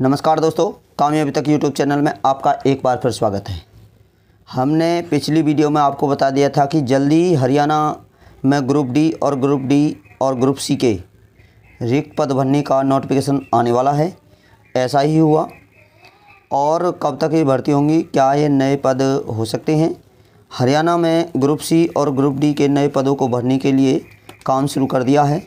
नमस्कार दोस्तों कामयाबी तक यूट्यूब चैनल में आपका एक बार फिर स्वागत है हमने पिछली वीडियो में आपको बता दिया था कि जल्दी हरियाणा में ग्रुप डी और ग्रुप डी और ग्रुप सी के रिक्त पद भरने का नोटिफिकेशन आने वाला है ऐसा ही हुआ और कब तक ये भर्ती होंगी क्या ये नए पद हो सकते हैं हरियाणा में ग्रुप सी और ग्रुप डी के नए पदों को भरने के लिए काम शुरू कर दिया है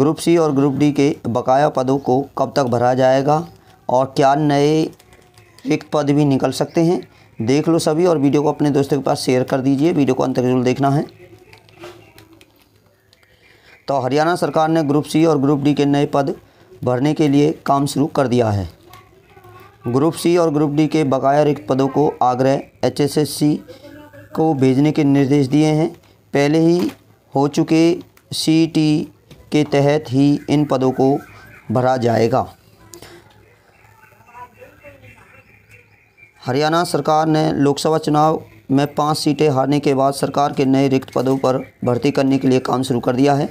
ग्रुप सी और ग्रुप डी के बकाया पदों को कब तक भरा जाएगा और क्या नए एक पद भी निकल सकते हैं देख लो सभी और वीडियो को अपने दोस्तों के पास शेयर कर दीजिए वीडियो को अंत तक जरूर देखना है तो हरियाणा सरकार ने ग्रुप सी और ग्रुप डी के नए पद भरने के लिए काम शुरू कर दिया है ग्रुप सी और ग्रुप डी के बकाया रिक्त पदों को आग्रह एचएसएससी को भेजने के निर्देश दिए हैं पहले ही हो चुके सीटी के तहत ही इन पदों को भरा जाएगा हरियाणा सरकार ने लोकसभा चुनाव में पाँच सीटें हारने के बाद सरकार के नए रिक्त पदों पर भर्ती करने के लिए काम शुरू कर दिया है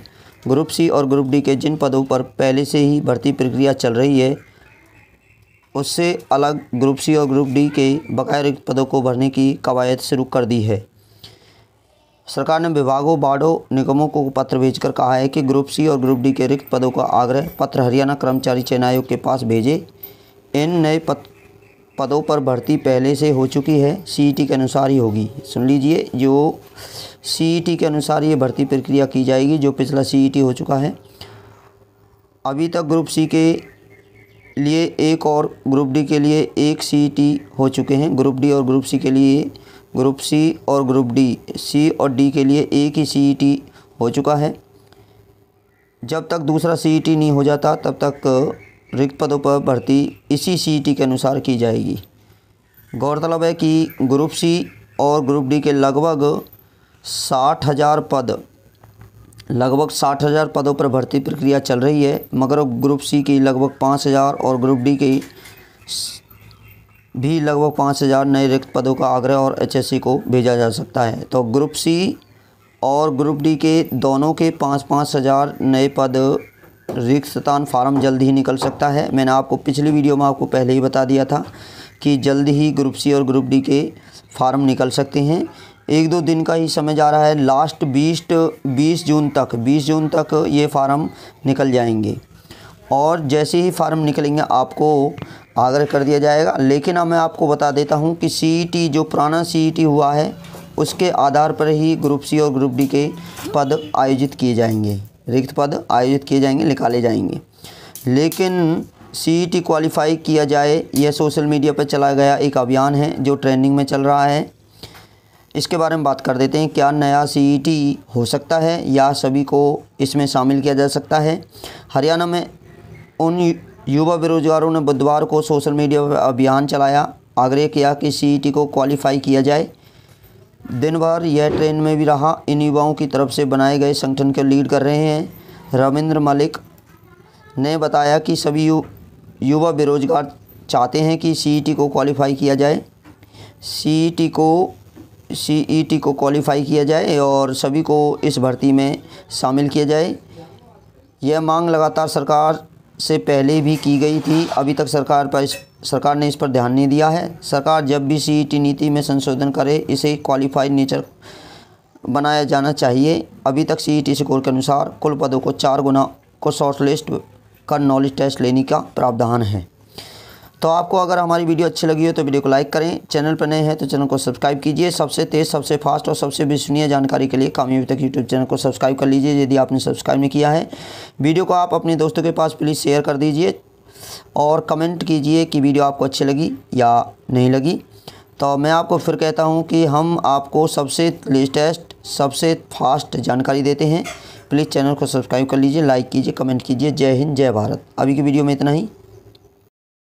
ग्रुप सी और ग्रुप डी के जिन पदों पर पहले से ही भर्ती प्रक्रिया चल रही है उससे अलग ग्रुप सी और ग्रुप डी के बकाया रिक्त पदों को भरने की कवायद शुरू कर दी है सरकार ने विभागों बाड़ों निगमों को पत्र भेजकर कहा है कि ग्रुप सी और ग्रुप डी के रिक्त पदों का आग्रह पत्र हरियाणा कर्मचारी चयन आयोग के पास भेजे इन नए पत्र पदों पर भर्ती पहले से हो चुकी है सीईटी e के अनुसार ही होगी सुन लीजिए जो सीईटी e के अनुसार ये भर्ती प्रक्रिया की जाएगी जो पिछला सीईटी e हो चुका है अभी तक ग्रुप सी के लिए एक और ग्रुप डी के लिए एक सीईटी हो चुके हैं ग्रुप डी और ग्रुप सी के लिए ग्रुप सी और ग्रुप डी सी और डी के लिए एक ही सी हो चुका है जब तक दूसरा सी नहीं हो जाता तब तक रिक्त पदों पर भर्ती इसी सीईटी e के अनुसार की जाएगी गौरतलब है कि ग्रुप सी और ग्रुप डी के लगभग साठ हज़ार पद लगभग साठ हज़ार पदों पर भर्ती प्रक्रिया चल रही है मगर ग्रुप सी की लगभग पाँच हज़ार और ग्रुप डी की भी लगभग पाँच हज़ार नए रिक्त पदों का आग्रह और एचएससी को भेजा जा सकता है तो ग्रुप सी और ग्रुप डी के दोनों के पाँच पाँच हज़ार नए पद रिक्सतान फार्म जल्द ही निकल सकता है मैंने आपको पिछली वीडियो में आपको पहले ही बता दिया था कि जल्द ही ग्रुप सी और ग्रुप डी के फार्म निकल सकते हैं एक दो दिन का ही समय जा रहा है लास्ट बीस बीस जून तक बीस जून तक ये फार्म निकल जाएंगे और जैसे ही फार्म निकलेंगे आपको आग्रह कर दिया जाएगा लेकिन अब मैं आपको बता देता हूँ कि सी जो पुराना सी हुआ है उसके आधार पर ही ग्रुप सी और ग्रुप डी के पद आयोजित किए जाएंगे रिक्त पद आयोजित किए जाएंगे निकाले जाएंगे लेकिन सी ई क्वालिफाई किया जाए यह सोशल मीडिया पर चला गया एक अभियान है जो ट्रेंडिंग में चल रहा है इसके बारे में बात कर देते हैं क्या नया सी e हो सकता है या सभी को इसमें शामिल किया जा सकता है हरियाणा में उन युवा बेरोजगारों ने बुधवार को सोशल मीडिया पर अभियान चलाया आग्रह किया कि सी e को क्वालिफाई किया जाए दिन भर यह ट्रेन में भी रहा इन युवाओं की तरफ से बनाए गए संगठन के लीड कर रहे हैं रविंद्र मलिक ने बताया कि सभी यु, युवा बेरोजगार चाहते हैं कि सीईटी e को क्वालिफाई किया जाए सीईटी e को सीईटी e को क्वालिफाई किया जाए और सभी को इस भर्ती में शामिल किया जाए यह मांग लगातार सरकार से पहले भी की गई थी अभी तक सरकार पर इस सरकार ने इस पर ध्यान नहीं दिया है सरकार जब भी सीईटी e नीति में संशोधन करे इसे क्वालिफाइड नेचर बनाया जाना चाहिए अभी तक सीईटी e स्कोर के अनुसार कुल पदों को चार गुना को शॉर्टलिस्ट कर नॉलेज टेस्ट लेने का प्रावधान है तो आपको अगर हमारी वीडियो अच्छी लगी हो तो वीडियो को लाइक करें चैनल पर नए हैं तो चैनल को सब्सक्राइब कीजिए सबसे तेज़ सबसे फास्ट और सबसे विश्वनीय जानकारी के लिए कामयाबी तक यूट्यूब चैनल को सब्सक्राइब कर लीजिए यदि आपने सब्सक्राइब नहीं किया है वीडियो को आप अपने दोस्तों के पास प्लीज़ शेयर कर दीजिए और कमेंट कीजिए कि वीडियो आपको अच्छी लगी या नहीं लगी तो मैं आपको फिर कहता हूँ कि हम आपको सबसे लेटेस्ट सबसे फास्ट जानकारी देते हैं प्लीज़ चैनल को सब्सक्राइब कर लीजिए लाइक कीजिए कमेंट कीजिए जय हिंद जय भारत अभी की वीडियो में इतना ही